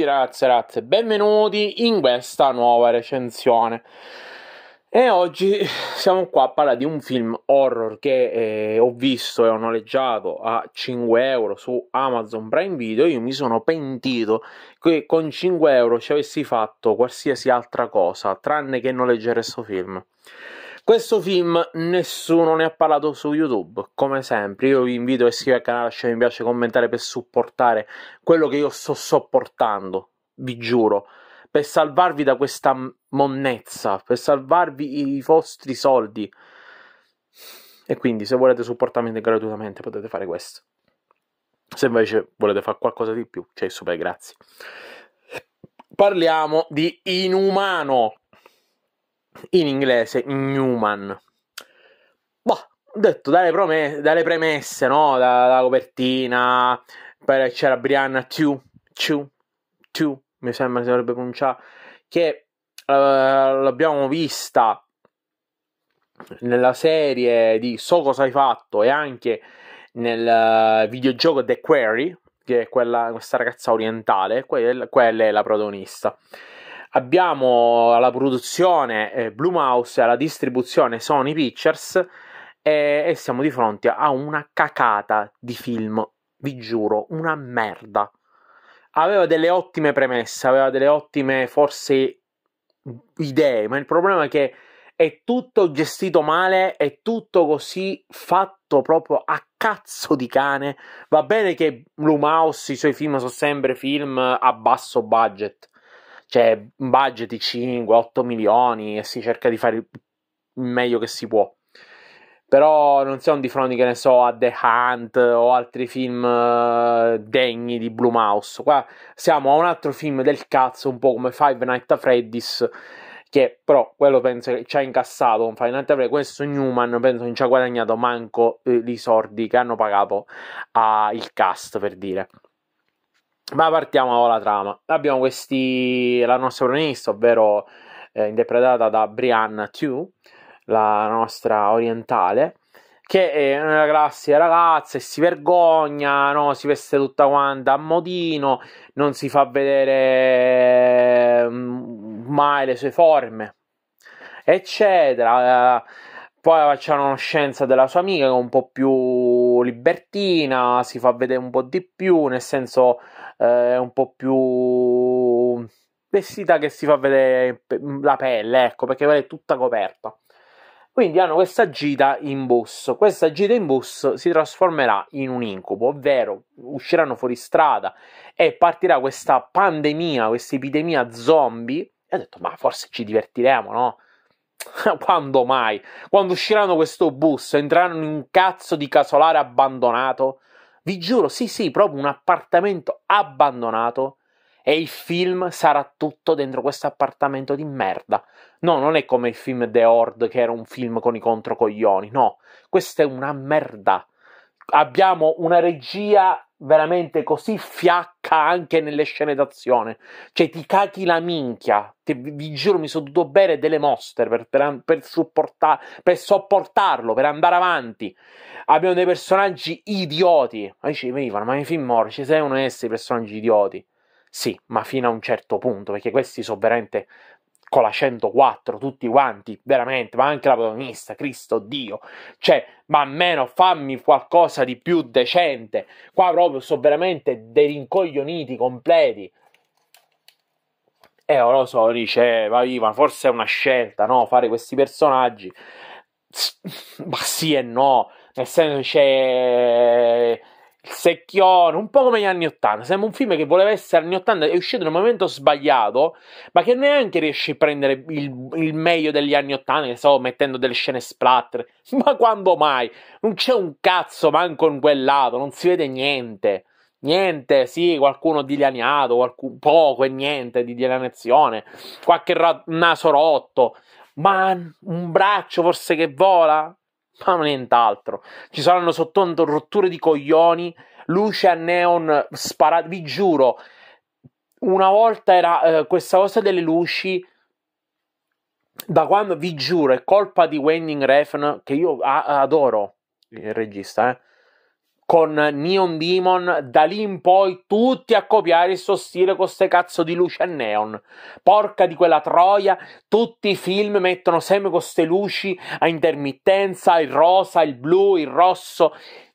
tutti ragazzi e ragazze, benvenuti in questa nuova recensione E oggi siamo qua a parlare di un film horror che eh, ho visto e ho noleggiato a 5 euro su Amazon Prime Video Io mi sono pentito che con 5 euro ci avessi fatto qualsiasi altra cosa tranne che noleggiare questo film questo film nessuno ne ha parlato su YouTube, come sempre. Io vi invito a iscrivervi al canale, lasciare mi piace, commentare per supportare quello che io sto sopportando, vi giuro. Per salvarvi da questa monnezza, per salvarvi i vostri soldi. E quindi se volete supportarmi gratuitamente potete fare questo. Se invece volete fare qualcosa di più, c'è cioè super grazie. Parliamo di Inumano, in inglese Newman. Boh, detto dalle, promesse, dalle premesse, no? Da, dalla copertina, poi c'era Brianna Chu, Chu, Chu, mi sembra si dovrebbe pronunciare, che uh, l'abbiamo vista nella serie di So cosa hai fatto e anche nel eh, videogioco The Query, che è quella, questa ragazza orientale, quella, quella è la protagonista abbiamo la produzione eh, Mouse e la distribuzione Sony Pictures e, e siamo di fronte a una cacata di film, vi giuro, una merda. Aveva delle ottime premesse, aveva delle ottime forse idee, ma il problema è che è tutto gestito male, è tutto così fatto proprio a cazzo di cane. Va bene che Blue Mouse, i suoi film sono sempre film a basso budget, cioè un budget di 5, 8 milioni e si cerca di fare il meglio che si può. Però non siamo di fronte, che ne so, a The Hunt o altri film eh, degni di Blue Mouse. Qua siamo a un altro film del cazzo, un po' come Five Nights at Freddy's, che però quello penso che ci ha incassato con Five Nights at Freddy's. Questo Newman penso che non ci ha guadagnato manco eh, i sordi che hanno pagato al ah, cast, per dire. Ma partiamo dalla trama. Abbiamo questi, la nostra protagonista, ovvero eh, interpretata da Brianna Tew, la nostra orientale, che è una classica ragazza e si vergogna, no? si veste tutta quanta a modino, non si fa vedere mm, mai le sue forme, eccetera. Poi facciamo conoscenza della sua amica che è un po' più libertina, si fa vedere un po' di più, nel senso eh, un po' più vestita che si fa vedere la pelle, ecco, perché è tutta coperta. Quindi hanno questa gita in bus. Questa gita in bus si trasformerà in un incubo, ovvero usciranno fuori strada e partirà questa pandemia, questa epidemia zombie. E ho detto, ma forse ci divertiremo, no? Quando mai? Quando usciranno questo bus, entreranno in un cazzo di casolare abbandonato vi giuro, sì, sì, proprio un appartamento abbandonato e il film sarà tutto dentro questo appartamento di merda. No, non è come il film The Horde che era un film con i controcoglioni, no, questa è una merda. Abbiamo una regia veramente così fiacca anche nelle scene d'azione. Cioè, ti cachi la minchia. Ti, vi giuro, mi sono dovuto bere delle mostre per, per, per, supporta, per sopportarlo, per andare avanti. Abbiamo dei personaggi idioti. Ma dici, mi dicono, ma nei film horror ci devono essere personaggi idioti. Sì, ma fino a un certo punto, perché questi sono veramente con la 104, tutti quanti, veramente, ma anche la protagonista, Cristo Dio, cioè, ma almeno fammi qualcosa di più decente, qua proprio sono veramente dei rincoglioniti completi. E eh, ora lo so, dice, eh, vai, forse è una scelta, no, fare questi personaggi, ma sì e no, nel senso c'è... Cioè, il secchione, un po' come gli anni 80. Sembra un film che voleva essere anni 80, è uscito in un momento sbagliato, ma che neanche riesce a prendere il, il meglio degli anni 80, che stavo mettendo delle scene splatter. Ma quando mai? Non c'è un cazzo manco in quel lato, non si vede niente. Niente, sì, qualcuno dilaniato, qualcuno, poco e niente di dilanazione, qualche ra- naso rotto, ma un braccio forse che vola, ma nient'altro. Ci saranno soltanto rotture di coglioni, luce a neon sparate. Vi giuro, una volta era eh, questa cosa delle luci. Da quando vi giuro, è colpa di Wending Refn che io a- adoro il regista, eh con Neon Demon, da lì in poi tutti a copiare il suo stile con queste cazzo di luci a neon. Porca di quella troia, tutti i film mettono sempre queste luci a intermittenza, il rosa, il blu, il rosso.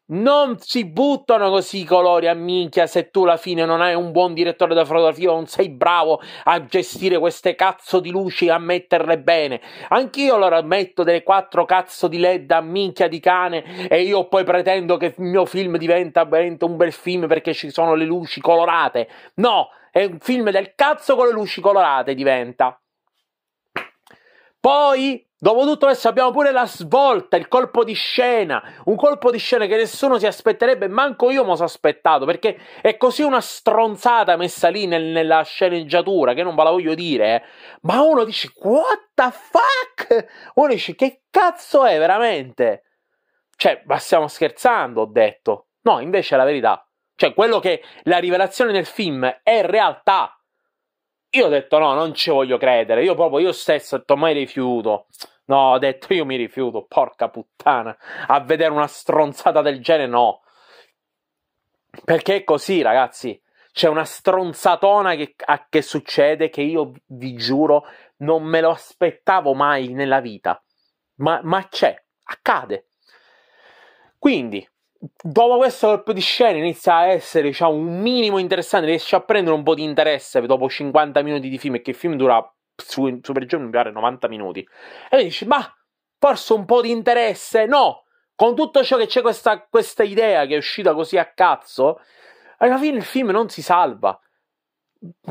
Non si buttano così i colori a minchia se tu alla fine non hai un buon direttore da fotografia o non sei bravo a gestire queste cazzo di luci, a metterle bene. Anch'io allora metto delle quattro cazzo di led a minchia di cane e io poi pretendo che il mio film diventa un bel film perché ci sono le luci colorate. No, è un film del cazzo con le luci colorate diventa. Poi Dopotutto adesso abbiamo pure la svolta, il colpo di scena, un colpo di scena che nessuno si aspetterebbe, manco io mi sono aspettato, perché è così una stronzata messa lì nel, nella sceneggiatura, che non ve la voglio dire, eh. ma uno dice, what the fuck? Uno dice, che cazzo è veramente? Cioè, ma stiamo scherzando, ho detto. No, invece è la verità. Cioè, quello che la rivelazione del film è realtà. Io ho detto no, non ci voglio credere. Io proprio, io stesso ho detto mai rifiuto. No, ho detto io mi rifiuto, porca puttana, a vedere una stronzata del genere no. Perché è così, ragazzi. C'è una stronzatona che, a, che succede che io vi giuro non me lo aspettavo mai nella vita. Ma, ma c'è, accade. Quindi, dopo questo colpo di scena inizia a essere diciamo, un minimo interessante, riesce a prendere un po' di interesse dopo 50 minuti di film, che il film dura su, su per mi pare 90 minuti. E lui dice, ma forse un po' di interesse? No, con tutto ciò che c'è questa, questa idea che è uscita così a cazzo, alla fine il film non si salva.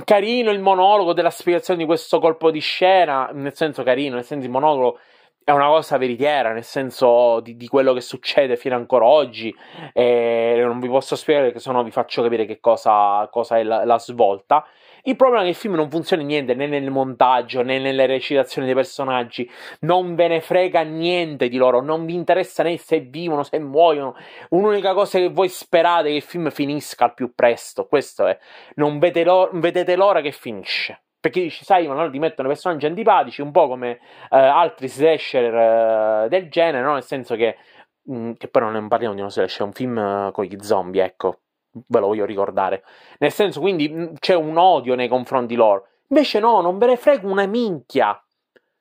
Carino il monologo della spiegazione di questo colpo di scena, nel senso carino, nel senso il monologo è una cosa veritiera, nel senso di, di quello che succede fino ancora oggi. E non vi posso spiegare perché sennò vi faccio capire che cosa, cosa è la, la, svolta. Il problema è che il film non funziona niente né nel montaggio né nelle recitazioni dei personaggi, non ve ne frega niente di loro, non vi interessa né se vivono, se muoiono. Un'unica cosa che voi sperate è che il film finisca al più presto, questo è. Non, vede lo- non vedete l'ora che finisce perché dici, sai, ma loro ti mettono personaggi antipatici, un po' come eh, altri slasher eh, del genere, no? nel senso che, mh, mm, che poi non parliamo di uno slasher, è un film eh, con gli zombie, ecco, ve lo voglio ricordare. Nel senso, quindi mh, mm, c'è un odio nei confronti loro. Invece no, non ve ne frega una minchia,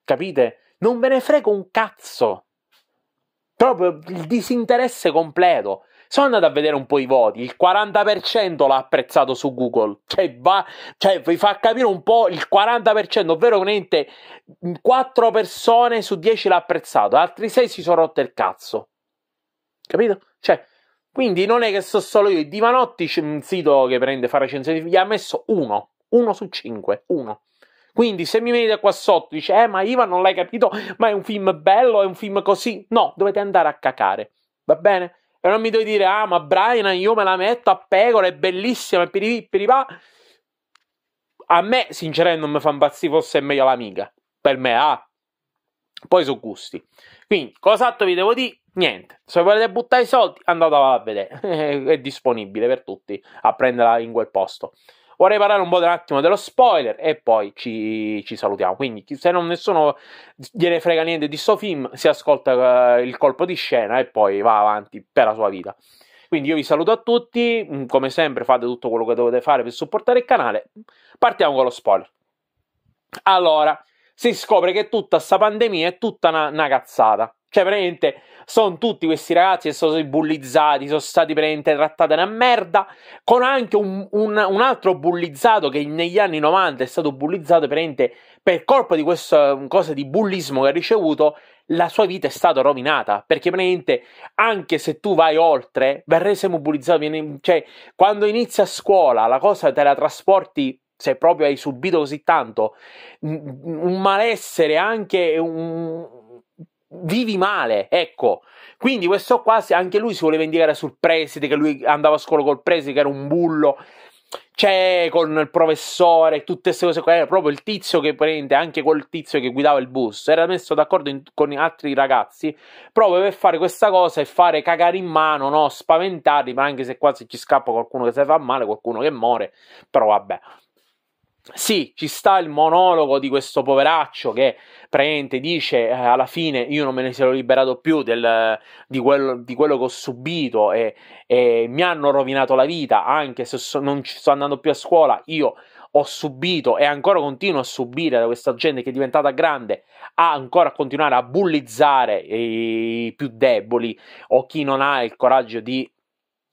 capite? Non ve ne frega un cazzo. Proprio il disinteresse completo. Sono andato a vedere un po' i voti, il 40% l'ha apprezzato su Google, cioè, va, cioè vi fa capire un po' il 40%, ovvero niente, 4 persone su 10 l'ha apprezzato, altri 6 si sono rotte il cazzo. Capito? Cioè, quindi non è che so solo io, Divanotti c'è un sito che prende fa recensioni, gli ha messo 1, 1 su 5, 1. Quindi se mi venite qua sotto dice, eh ma Ivan non l'hai capito, ma è un film bello, è un film così. No, dovete andare a cacare, va bene? E non mi devi dire, ah, ma Brian, io me la metto a pecora, è bellissima, e piripa. A me, sinceramente, non mi fa impazzire, forse è meglio l'amica. Per me, ah. Poi su gusti. Quindi, cosa altro vi devo dire? Niente. Se volete buttare i soldi, andate a vedere. è disponibile per tutti a prenderla in quel posto vorrei parlare un po' un attimo dello spoiler e poi ci, ci salutiamo. Quindi, se non nessuno gliene frega niente di sto film, si ascolta eh, il colpo di scena e poi va avanti per la sua vita. Quindi io vi saluto a tutti, mm, come sempre fate tutto quello che dovete fare per supportare il canale. Partiamo con lo spoiler. Allora, si scopre che tutta questa pandemia è tutta una, una cazzata. Cioè, veramente, sono tutti questi ragazzi che sono stati bullizzati, sono stati veramente trattati una merda, con anche un, un, un, altro bullizzato che negli anni 90 è stato bullizzato veramente per colpa di questa um, cosa di bullismo che ha ricevuto, la sua vita è stata rovinata, perché veramente anche se tu vai oltre, verrai sempre bullizzato, viene, cioè, quando inizi a scuola la cosa te la trasporti se proprio hai subito così tanto un malessere anche un, vivi male, ecco. Quindi questo qua, anche lui si voleva indicare sul preside, che lui andava a scuola col preside, che era un bullo, c'è cioè, con il professore, tutte queste cose qua, era proprio il tizio che prende, anche quel tizio che guidava il bus, era messo d'accordo in, con altri ragazzi, proprio per fare questa cosa e fare cagare in mano, no? spaventarli, ma anche se qua se ci scappa qualcuno che si fa male, qualcuno che muore, però vabbè. Sì, ci sta il monologo di questo poveraccio che praticamente dice eh, alla fine io non me ne sono liberato più del, di, quello, di, quello, che ho subito e, e, mi hanno rovinato la vita, anche se so, non ci sto andando più a scuola, io ho subito e ancora continuo a subire da questa gente che è diventata grande a ancora continuare a bullizzare i più deboli o chi non ha il coraggio di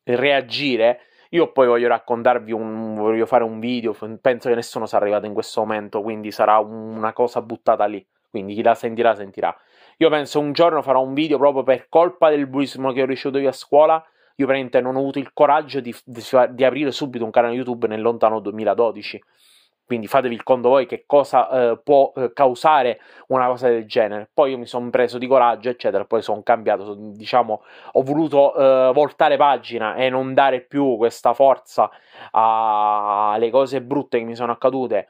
reagire io poi voglio raccontarvi un, voglio fare un video, penso che nessuno sia arrivato in questo momento, quindi sarà una cosa buttata lì. Quindi chi la sentirà, sentirà. Io penso un giorno farò un video proprio per colpa del bullismo che ho ricevuto io a scuola. Io veramente non ho avuto il coraggio di, di, di aprire subito un canale YouTube nel lontano 2012. Quindi fatevi il conto voi che cosa eh, può eh, causare una cosa del genere. Poi io mi sono preso di coraggio, eccetera, poi sono cambiato, son, diciamo, ho voluto eh, voltare pagina e non dare più questa forza alle cose brutte che mi sono accadute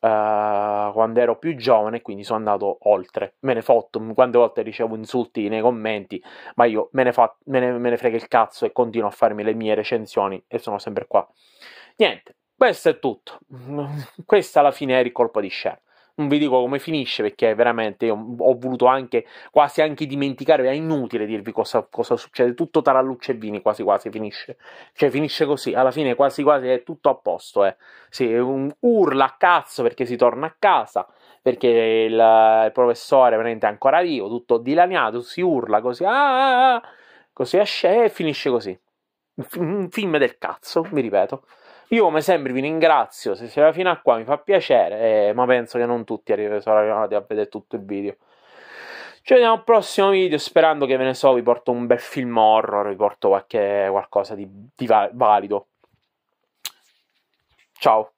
eh, quando ero più giovane, quindi sono andato oltre. Me ne fotto, quante volte ricevo insulti nei commenti, ma io me ne, fa, me ne, me ne frega il cazzo e continuo a farmi le mie recensioni e sono sempre qua. Niente, questo è tutto. Questa alla fine è il colpo di scena non vi dico come finisce perché veramente ho voluto anche quasi anche dimenticare, è inutile dirvi cosa, cosa succede, tutto tarallucce e vini quasi quasi finisce, cioè finisce così, alla fine quasi quasi è tutto a posto, eh. sì, urla a cazzo perché si torna a casa, perché il, il professore veramente è ancora vivo, tutto dilaniato, si urla così, ah, ah, ah" così esce e finisce così, un film del cazzo, mi ripeto. Io come sempre vi ringrazio, se siete fino a qua mi fa piacere, eh, ma penso che non tutti sono arrivati a vedere tutto il video. Ci vediamo al prossimo video, sperando che ve ne so, vi porto un bel film horror, vi porto qualche, qualcosa di, di valido. Ciao!